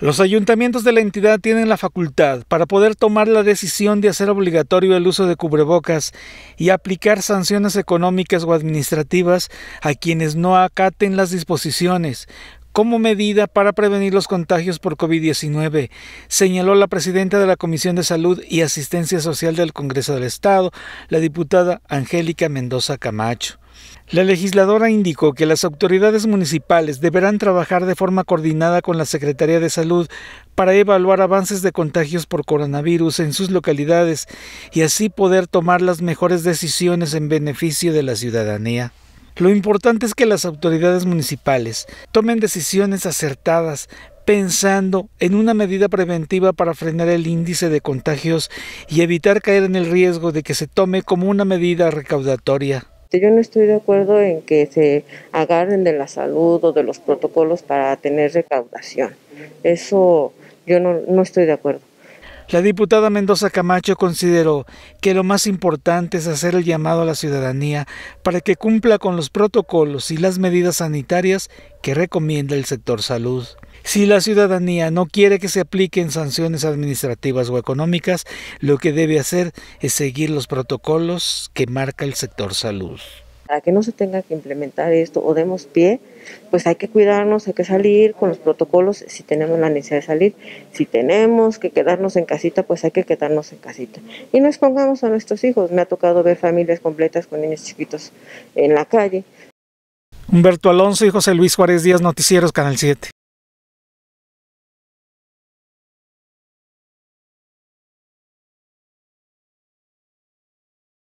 Los ayuntamientos de la entidad tienen la facultad para poder tomar la decisión de hacer obligatorio el uso de cubrebocas y aplicar sanciones económicas o administrativas a quienes no acaten las disposiciones como medida para prevenir los contagios por COVID-19, señaló la presidenta de la Comisión de Salud y Asistencia Social del Congreso del Estado, la diputada Angélica Mendoza Camacho. La legisladora indicó que las autoridades municipales deberán trabajar de forma coordinada con la Secretaría de Salud para evaluar avances de contagios por coronavirus en sus localidades y así poder tomar las mejores decisiones en beneficio de la ciudadanía. Lo importante es que las autoridades municipales tomen decisiones acertadas pensando en una medida preventiva para frenar el índice de contagios y evitar caer en el riesgo de que se tome como una medida recaudatoria. Este, yo no estoy de acuerdo en que se agarren de la salud o de los protocolos para tener recaudación. Eso yo no, no estoy de acuerdo. La diputada Mendoza Camacho consideró que lo más importante es hacer el llamado a la ciudadanía para que cumpla con los protocolos y las medidas sanitarias que recomienda el sector salud. Si la ciudadanía no quiere que se apliquen sanciones administrativas o económicas, lo que debe hacer es seguir los protocolos que marca el sector salud. Para que no se tenga que implementar esto o demos pie, pues hay que cuidarnos, hay que salir con los protocolos si tenemos la necesidad de salir. Si tenemos que quedarnos en casita, pues hay que quedarnos en casita. Y no expongamos a nuestros hijos. Me ha tocado ver familias completas con niños chiquitos en la calle. Humberto Alonso y José Luis Juárez Díaz, Noticieros, Canal 7.